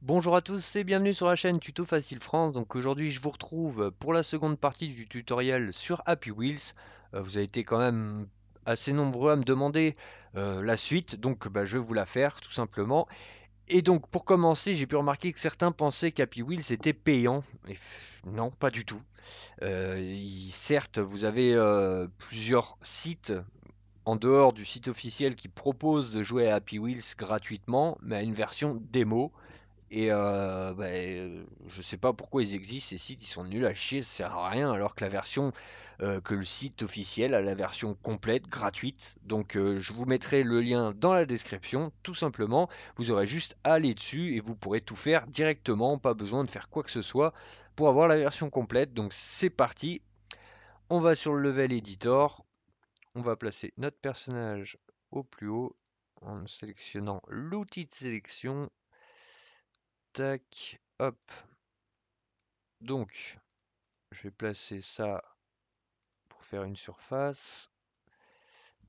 Bonjour à tous et bienvenue sur la chaîne Tuto Facile France. Donc aujourd'hui je vous retrouve pour la seconde partie du tutoriel sur Happy Wheels. Euh, vous avez été quand même assez nombreux à me demander euh, la suite, donc bah, je vais vous la faire tout simplement. Et donc, pour commencer, j'ai pu remarquer que certains pensaient qu'Happy Wheels était payant. non, pas du tout. Euh, certes, vous avez euh, plusieurs sites en dehors du site officiel qui proposent de jouer à Happy Wheels gratuitement, mais à une version démo et bah, je ne sais pas pourquoi ils existent, ces sites, ils sont nuls à chier, ça sert à rien, alors que la version, que le site officiel a la version complète, gratuite. Donc je vous mettrai le lien dans la description, tout simplement. Vous aurez juste à aller dessus et vous pourrez tout faire directement, pas besoin de faire quoi que ce soit pour avoir la version complète. Donc c'est parti, on va sur le level editor, on va placer notre personnage au plus haut en sélectionnant l'outil de sélection Tac, hop. Donc, je vais placer ça pour faire une surface.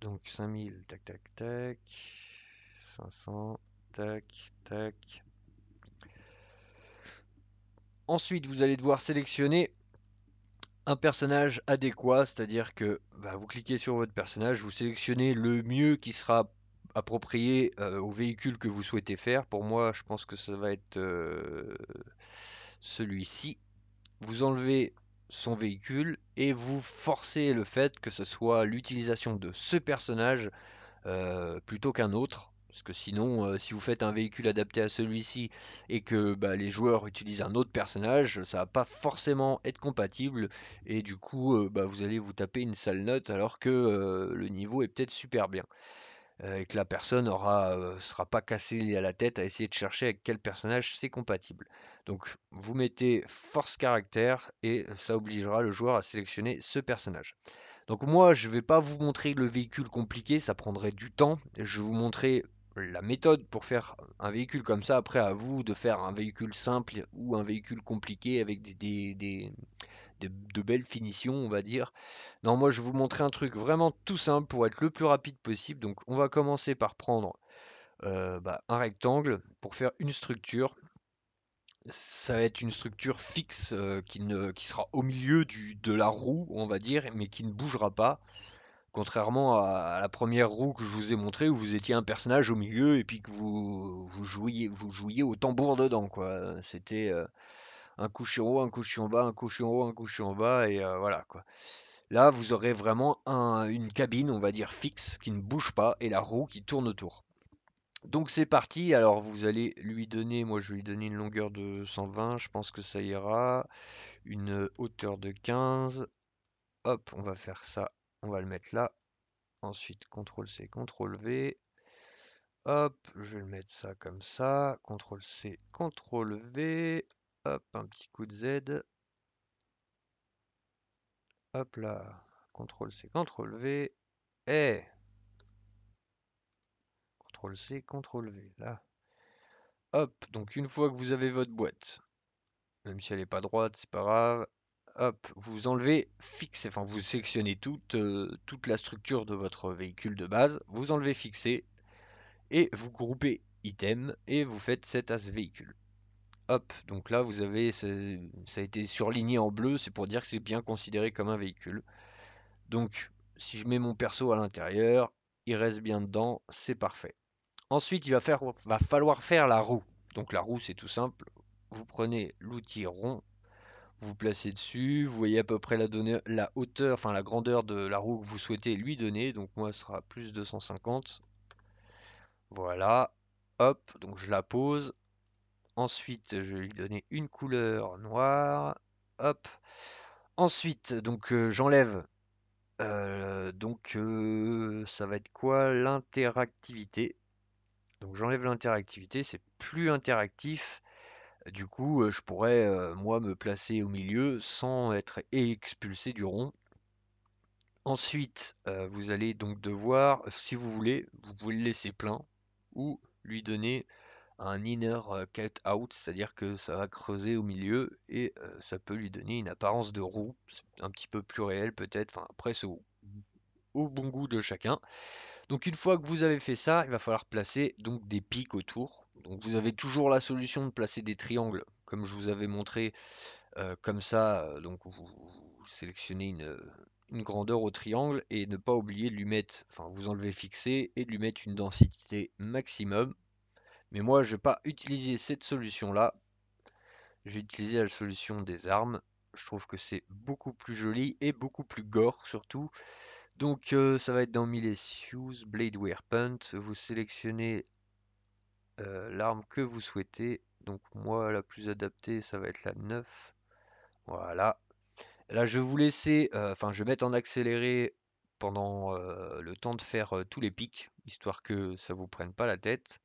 Donc 5000, tac, tac, tac. 500, tac, tac. Ensuite, vous allez devoir sélectionner un personnage adéquat, c'est-à-dire que bah, vous cliquez sur votre personnage, vous sélectionnez le mieux qui sera approprié euh, au véhicule que vous souhaitez faire. Pour moi, je pense que ça va être euh, celui-ci. Vous enlevez son véhicule et vous forcez le fait que ce soit l'utilisation de ce personnage euh, plutôt qu'un autre. Parce que sinon, si vous faites un véhicule adapté à celui-ci et que bah, les joueurs utilisent un autre personnage, ça va pas forcément être compatible. Et du coup, bah, vous allez vous taper une sale note alors que le niveau est peut-être super bien. Euh, et que la personne ne euh, sera pas cassée à la tête à essayer de chercher avec quel personnage c'est compatible. Donc vous mettez force caractère et ça obligera le joueur à sélectionner ce personnage. Donc moi je ne vais pas vous montrer le véhicule compliqué, ça prendrait du temps. Je vais vous montrer la méthode pour faire un véhicule comme ça. Après à vous de faire un véhicule simple ou un véhicule compliqué avec des, de, belles finitions, on va dire. Non, moi je vais vous montrer un truc vraiment tout simple pour être le plus rapide possible. Donc on va commencer par prendre euh, bah, un rectangle pour faire une structure. Ça va être une structure fixe euh, qui, ne, qui sera au milieu du, de la roue, on va dire, mais qui ne bougera pas. Contrairement à, la première roue que je vous ai montrée où vous étiez un personnage au milieu et puis que vous, jouiez, vous jouiez au tambour dedans. quoi. C'était... Euh, un coucher en haut, un coucher en bas, un coucher en haut, un coucher en bas, et voilà quoi. Là, vous aurez vraiment une cabine, on va dire fixe, qui ne bouge pas, et la roue qui tourne autour. Donc c'est parti, alors vous allez lui donner, moi je vais lui donner une longueur de 120, je pense que ça ira, une hauteur de 15, hop, on va faire ça, on va le mettre là, ensuite CTRL-C, CTRL-V, hop, je vais le mettre ça comme ça, CTRL-C, CTRL-V, Hop, un petit coup de Z. Hop là. CTRL-C, CTRL-V. Et eh! CTRL-C, CTRL-V, là. Hop, donc une fois que vous avez votre boîte, même si elle n'est pas droite, c'est pas grave, hop, vous enlevez fixe, enfin vous sélectionnez toute, euh, toute la structure de votre véhicule de base, vous enlevez fixer, et vous groupez item, et vous faites set as véhicule. Hop, donc là vous avez, ça a été surligné en bleu, c'est pour dire que c'est bien considéré comme un véhicule. Donc si je mets mon perso à l'intérieur, il reste bien dedans, c'est parfait. Ensuite, il va, faire, va falloir faire la roue. Donc la roue c'est tout simple, vous prenez l'outil rond, vous placez dessus, vous voyez à peu près la, la hauteur, enfin la grandeur de la roue que vous souhaitez lui donner, donc moi ce sera plus 250. Voilà, hop, donc je la pose, Ensuite, je vais lui donner une couleur noire. Hop. Ensuite, donc euh, j'enlève. Euh, donc euh, ça va être quoi L'interactivité. Donc j'enlève l'interactivité, c'est plus interactif. Du coup, je pourrais moi me placer au milieu sans être expulsé du rond. Ensuite, vous allez donc devoir, si vous voulez, vous pouvez le laisser plein ou lui donner un inner cut out, c'est-à-dire que ça va creuser au milieu et ça peut lui donner une apparence de roue, un petit peu plus réel peut-être, enfin après c'est au, bon goût de chacun. Donc une fois que vous avez fait ça, il va falloir placer donc des pics autour. Donc vous avez toujours la solution de placer des triangles, comme je vous avais montré, comme ça, donc vous, sélectionnez une, une grandeur au triangle et ne pas oublier de lui mettre, enfin vous enlevez fixé et de lui mettre une densité maximum mais moi, je vais pas utiliser cette solution-là. Je vais utiliser la solution des armes. Je trouve que c'est beaucoup plus joli et beaucoup plus gore surtout. Donc euh, ça va être dans Milesius, Blade Wear Punt. Vous sélectionnez euh, l'arme que vous souhaitez. Donc moi, la plus adaptée, ça va être la 9. Voilà. Là, je vais vous laisser, euh, enfin, je vais mettre en accéléré pendant le temps de faire tous les pics, histoire que ça vous prenne pas la tête.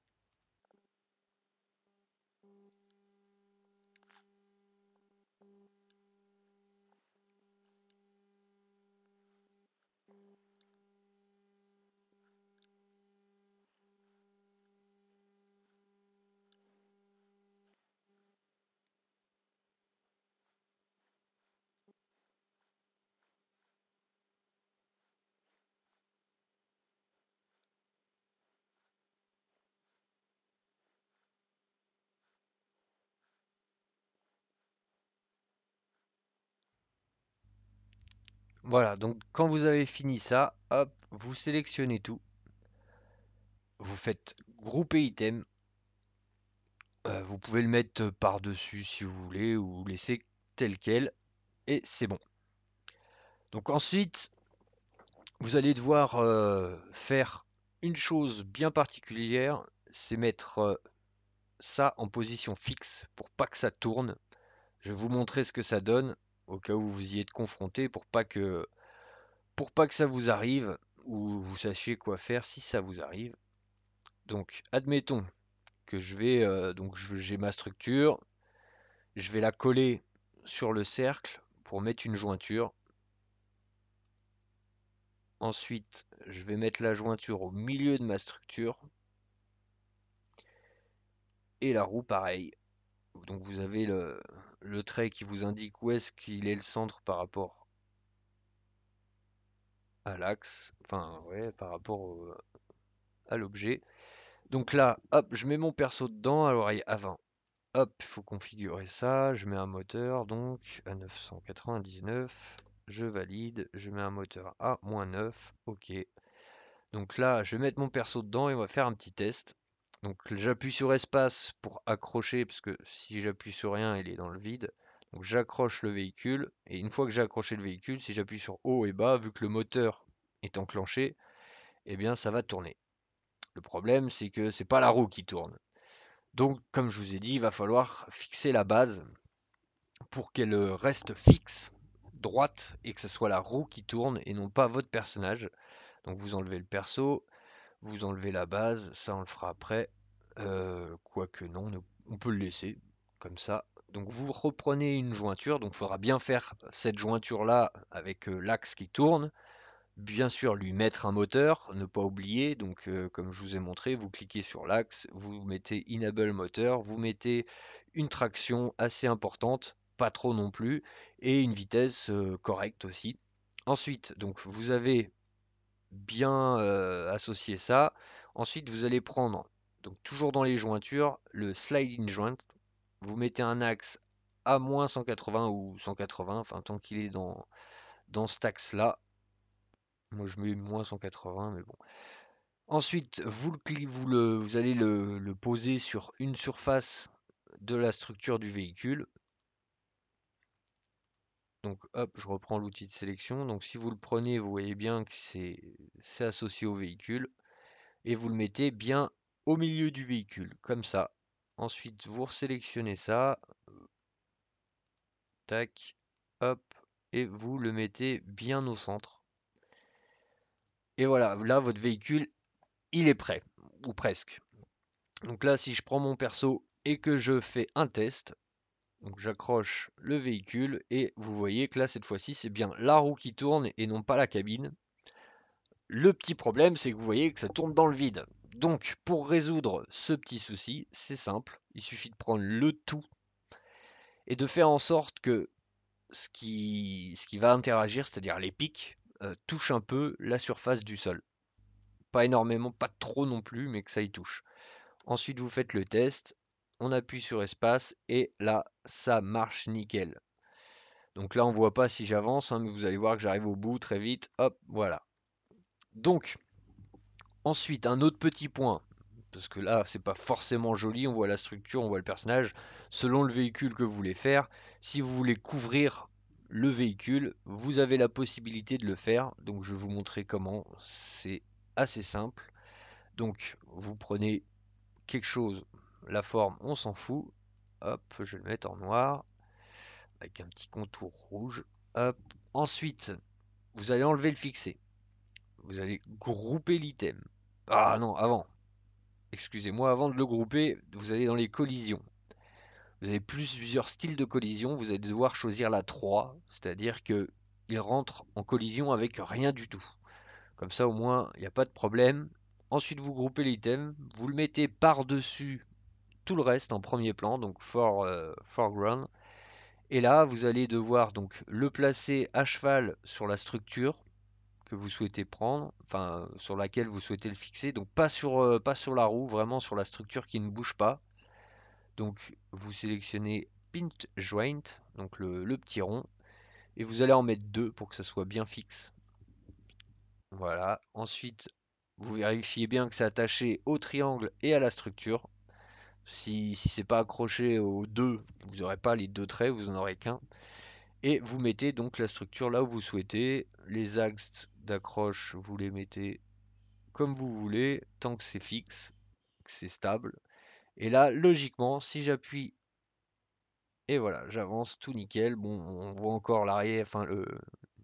Voilà, donc quand vous avez fini ça, hop, vous sélectionnez tout. Vous faites grouper item. Euh, vous pouvez le mettre par-dessus si vous voulez ou laisser tel quel. Et c'est bon. Donc ensuite, vous allez devoir euh, faire une chose bien particulière, c'est mettre euh, ça en position fixe pour pas que ça tourne. Je vais vous montrer ce que ça donne au cas où vous y êtes confronté, pour pas que, pour pas que ça vous arrive, ou vous sachiez quoi faire si ça vous arrive. Donc, admettons que je vais, euh, donc j'ai ma structure, je vais la coller sur le cercle pour mettre une jointure. Ensuite, je vais mettre la jointure au milieu de ma structure. Et la roue, pareil. Donc vous avez le, le trait qui vous indique où est-ce qu'il est le centre par rapport à l'axe, enfin ouais, par rapport à l'objet. Donc là, hop, je mets mon perso dedans à l'oreille avant. Hop, il faut configurer ça, je mets un moteur donc à 999, je valide, je mets un moteur à moins 9, ok. Donc là, je vais mettre mon perso dedans et on va faire un petit test. Donc j'appuie sur espace pour accrocher, parce que si j'appuie sur rien, il est dans le vide. Donc j'accroche le véhicule, et une fois que j'ai accroché le véhicule, si j'appuie sur haut et bas, vu que le moteur est enclenché, eh bien ça va tourner. Le problème, c'est que c'est pas la roue qui tourne. Donc, comme je vous ai dit, il va falloir fixer la base pour qu'elle reste fixe, droite, et que ce soit la roue qui tourne et non pas votre personnage. Donc vous enlevez le perso, vous enlevez la base, ça on le fera après. Euh, quoique non, on peut le laisser comme ça. Donc vous reprenez une jointure, donc il faudra bien faire cette jointure là avec euh, l'axe qui tourne. Bien sûr, lui mettre un moteur, ne pas oublier. Donc, euh, comme je vous ai montré, vous cliquez sur l'axe, vous mettez Enable moteur, vous mettez une traction assez importante, pas trop non plus, et une vitesse correcte aussi. Ensuite, donc vous avez bien associer ça. Ensuite, vous allez prendre, donc toujours dans les jointures, le sliding joint. Vous mettez un axe à moins 180 ou 180, enfin tant qu'il est dans, dans cet axe-là. Moi, je mets moins 180, mais bon. Ensuite, vous, le, vous, le, vous allez le, poser sur une surface de la structure du véhicule. Donc hop, je reprends l'outil de sélection. Donc si vous le prenez, vous voyez bien que c'est associé au véhicule. Et vous le mettez bien au milieu du véhicule, comme ça. Ensuite, vous sélectionnez ça. Tac, hop, et vous le mettez bien au centre. Et voilà, là, votre véhicule, il est prêt, ou presque. Donc là, si je prends mon perso et que je fais un test, donc j'accroche le véhicule et vous voyez que là cette fois-ci c'est bien la roue qui tourne et non pas la cabine. Le petit problème c'est que vous voyez que ça tourne dans le vide. Donc pour résoudre ce petit souci c'est simple, il suffit de prendre le tout et de faire en sorte que ce qui, ce qui va interagir, c'est-à-dire les pics, euh, touche un peu la surface du sol. Pas énormément, pas trop non plus, mais que ça y touche. Ensuite vous faites le test on appuie sur espace et là ça marche nickel. Donc là on voit pas si j'avance, hein, mais vous allez voir que j'arrive au bout très vite, hop voilà. Donc ensuite un autre petit point, parce que là c'est pas forcément joli, on voit la structure, on voit le personnage, selon le véhicule que vous voulez faire, si vous voulez couvrir le véhicule, vous avez la possibilité de le faire, donc je vais vous montrer comment, c'est assez simple. Donc vous prenez quelque chose, la forme, on s'en fout. Hop, je vais le mettre en noir avec un petit contour rouge. Hop. Ensuite, vous allez enlever le fixé. Vous allez grouper l'item. Ah non, avant. Excusez-moi, avant de le grouper, vous allez dans les collisions. Vous avez plusieurs styles de collision, vous allez devoir choisir la 3, c'est-à-dire que il rentre en collision avec rien du tout. Comme ça au moins, il n'y a pas de problème. Ensuite, vous groupez l'item, vous le mettez par-dessus tout le reste en premier plan, donc fort euh, foreground. Et là, vous allez devoir donc le placer à cheval sur la structure que vous souhaitez prendre, enfin sur laquelle vous souhaitez le fixer, donc pas sur, euh, pas sur la roue, vraiment sur la structure qui ne bouge pas. Donc vous sélectionnez Pint Joint, donc le, le petit rond, et vous allez en mettre deux pour que ça soit bien fixe. Voilà, ensuite vous vérifiez bien que c'est attaché au triangle et à la structure. Si, c'est pas accroché aux deux, vous n'aurez pas les deux traits, vous n'en aurez qu'un. Et vous mettez donc la structure là où vous souhaitez. Les axes d'accroche, vous les mettez comme vous voulez, tant que c'est fixe, que c'est stable. Et là, logiquement, si j'appuie et voilà, j'avance tout nickel. Bon, on voit encore l'arrière, enfin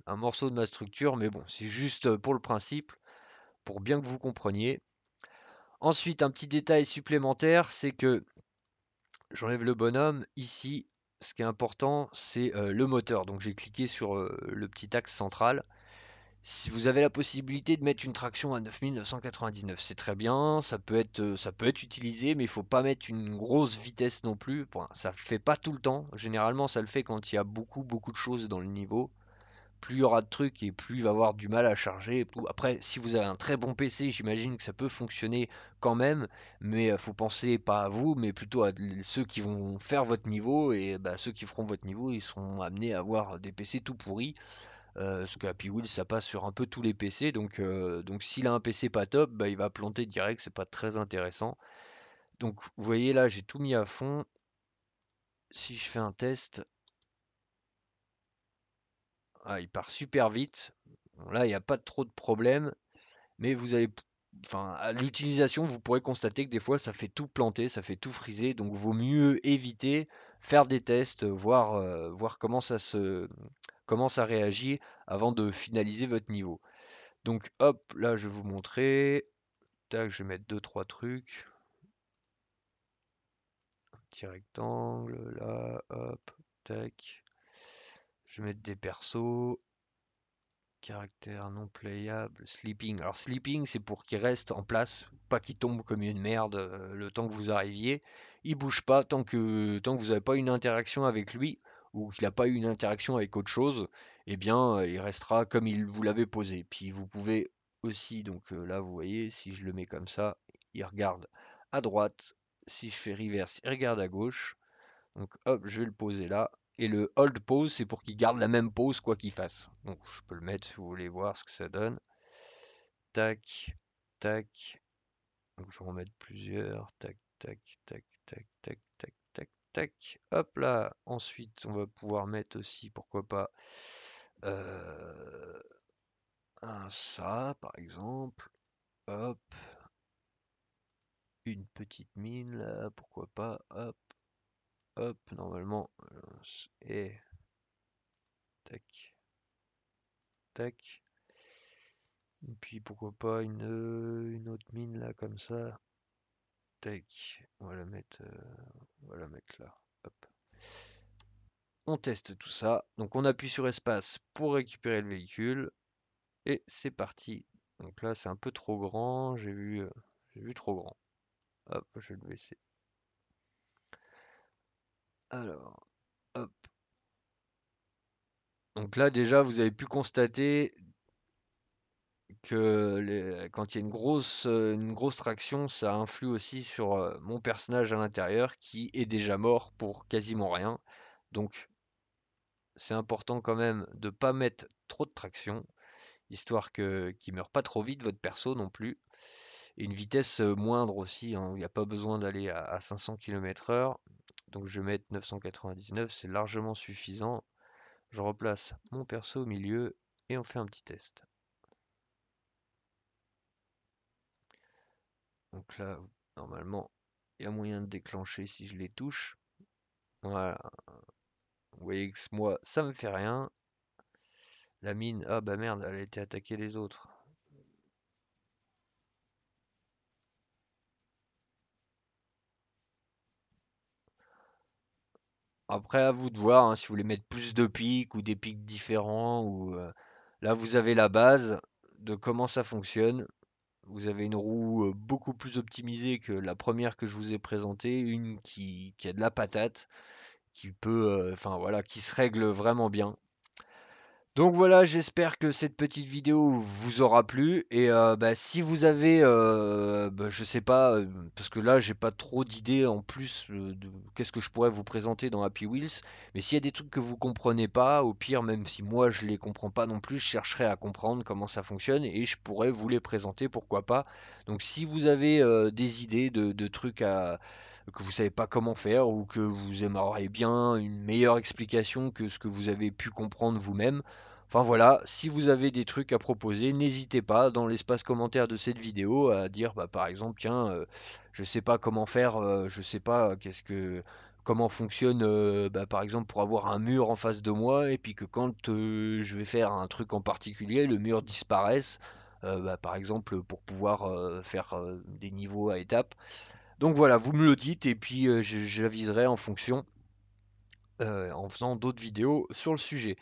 un morceau de ma structure, mais bon, c'est juste euh, pour le principe, pour bien que vous compreniez. Ensuite, un petit détail supplémentaire, c'est que j'enlève le bonhomme. Ici, ce qui est important, c'est euh, le moteur. Donc j'ai cliqué sur euh, le petit axe central. Si vous avez la possibilité de mettre une traction à 9999, c'est très bien, ça peut être, euh, ça peut être utilisé, mais il ne faut pas mettre une grosse vitesse non plus. ça ne fait pas tout le temps, généralement ça le fait quand il y a beaucoup beaucoup de choses dans le niveau plus il y aura de trucs et plus il va avoir du mal à charger. Après, si vous avez un très bon PC, j'imagine que ça peut fonctionner quand même, mais il euh, faut penser pas à vous, mais plutôt à ceux qui vont faire votre niveau, et bah, ceux qui feront votre niveau, ils seront amenés à avoir des PC tout pourris. Euh, parce que Happy ça passe sur un peu tous les PC, donc, euh, donc s'il a un PC pas top, bah, il va planter direct, c'est pas très intéressant. Donc vous voyez là, j'ai tout mis à fond. Si je fais un test, il part super vite. Là, il n'y a pas trop de problèmes. Mais vous avez. Enfin, à l'utilisation, vous pourrez constater que des fois, ça fait tout planter, ça fait tout friser. Donc, vaut mieux éviter, faire des tests, voir, euh, voir comment, ça se, comment ça réagit avant de finaliser votre niveau. Donc, hop, là, je vais vous montrer. Tac, je vais mettre 2-3 trucs. Un petit rectangle, là, hop, tac. Je vais mettre des persos. Caractère non playable. Sleeping. Alors sleeping, c'est pour qu'il reste en place, pas qu'il tombe comme une merde euh, le temps que vous arriviez. Il bouge pas tant que, tant que vous n'avez pas une interaction avec lui ou qu'il n'a pas eu une interaction avec autre chose, eh bien, euh, il restera comme il vous l'avait posé. Puis vous pouvez aussi, donc euh, là, vous voyez, si je le mets comme ça, il regarde à droite. Si je fais reverse, il regarde à gauche. Donc hop, je vais le poser là. Et le hold pose, c'est pour qu'il garde la même pose quoi qu'il fasse. Donc je peux le mettre si vous voulez voir ce que ça donne. Tac, tac. Donc je vais en mettre plusieurs. Tac, tac, tac, tac, tac, tac, tac, tac. Hop là. Ensuite, on va pouvoir mettre aussi, pourquoi pas, euh, un ça par exemple. Hop. Une petite mine là, pourquoi pas. Hop hop, normalement, euh, et tac, tac. Et puis pourquoi pas euh, une, autre mine là, comme ça. Tac, on va la mettre, euh, on va mettre là, hop. On teste tout ça. Donc on appuie sur espace pour récupérer le véhicule. Et c'est parti. Donc là c'est un peu trop grand, j'ai vu, j'ai vu trop grand. Hop, je vais le baisser. Alors, hop. Donc là, déjà, vous avez pu constater que quand il y a une grosse, euh, une grosse traction, ça influe aussi sur euh, mon personnage à l'intérieur qui est déjà mort pour quasiment rien. Donc, c'est important quand même de pas mettre trop de traction, histoire que qui meure pas trop vite votre perso non plus. Et une vitesse euh, moindre aussi, hein, il n'y a pas besoin d'aller à, à 500 km/h, donc je vais mettre 999, c'est largement suffisant. Je replace mon perso au milieu et on fait un petit test. Donc là, normalement, il y a moyen de déclencher si je les touche. Voilà. Vous voyez que moi, ça me fait rien. La mine, ah bah merde, elle a été attaquée les autres. Après, à vous de voir hein, si vous voulez mettre plus de pics ou des pics différents. Ou, euh, là, vous avez la base de comment ça fonctionne. Vous avez une roue beaucoup plus optimisée que la première que je vous ai présentée, une qui, a de la patate, qui peut, enfin voilà, qui se règle vraiment bien. Donc voilà, j'espère que cette petite vidéo vous aura plu. Et euh, bah, si vous avez, je euh, ne bah, je sais pas, euh, parce que là j'ai pas trop d'idées en plus de qu'est-ce que je pourrais vous présenter dans Happy Wheels. Mais s'il y a des trucs que vous comprenez pas, au pire, même si moi je les comprends pas non plus, je chercherai à comprendre comment ça fonctionne et je pourrais vous les présenter, pourquoi pas. Donc si vous avez des idées de trucs à que vous savez pas comment faire ou que vous aimeriez bien une meilleure explication que ce que vous avez pu comprendre vous-même. Enfin voilà, si vous avez des trucs à proposer, n'hésitez pas dans l'espace commentaire de cette vidéo à dire bah, par exemple tiens je euh, je sais pas comment faire, je euh, je sais pas euh, qu'est-ce que comment fonctionne bah, par exemple pour avoir un mur en face de moi et puis que quand je vais faire un truc en particulier, le mur disparaisse. Bah, par exemple pour pouvoir faire des niveaux à étapes. Donc voilà, vous me le dites et puis euh, j'aviserai en fonction euh, en faisant d'autres vidéos sur le sujet.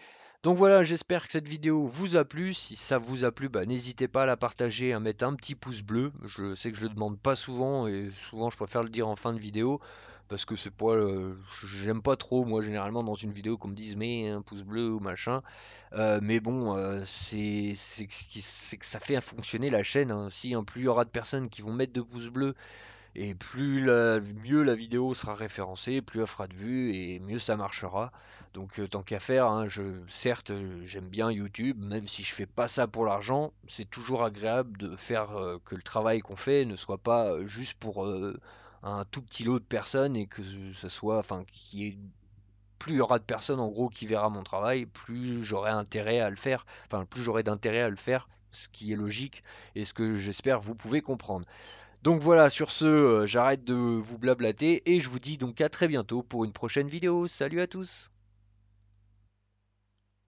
Donc voilà, j'espère que cette vidéo vous a plu. Si ça vous a plu, bah, n'hésitez pas à la partager, à mettre un petit pouce bleu. Je sais que je le demande pas souvent et souvent je préfère le dire en fin de vidéo parce que c'est pas euh, j'aime pas trop moi généralement dans une vidéo qu'on me dise mais un pouce bleu ou machin mais bon c'est, c'est que ça fait fonctionner la chaîne hein. si en plus il y aura de personnes qui vont mettre de pouces bleus et plus la, mieux la vidéo sera référencée, plus elle fera de vues et mieux ça marchera. Donc euh, tant qu'à faire, hein, je, certes euh, j'aime bien YouTube, même si je fais pas ça pour l'argent, c'est toujours agréable de faire euh, que le travail qu'on fait ne soit pas juste pour un tout petit lot de personnes et que ce soit, enfin, qui est plus il y aura de personnes en gros qui verra mon travail, plus j'aurai intérêt à le faire, enfin plus j'aurai d'intérêt à le faire, ce qui est logique et ce que j'espère vous pouvez comprendre. Donc voilà, sur ce, euh, j'arrête de vous blablater et je vous dis donc à très bientôt pour une prochaine vidéo. Salut à tous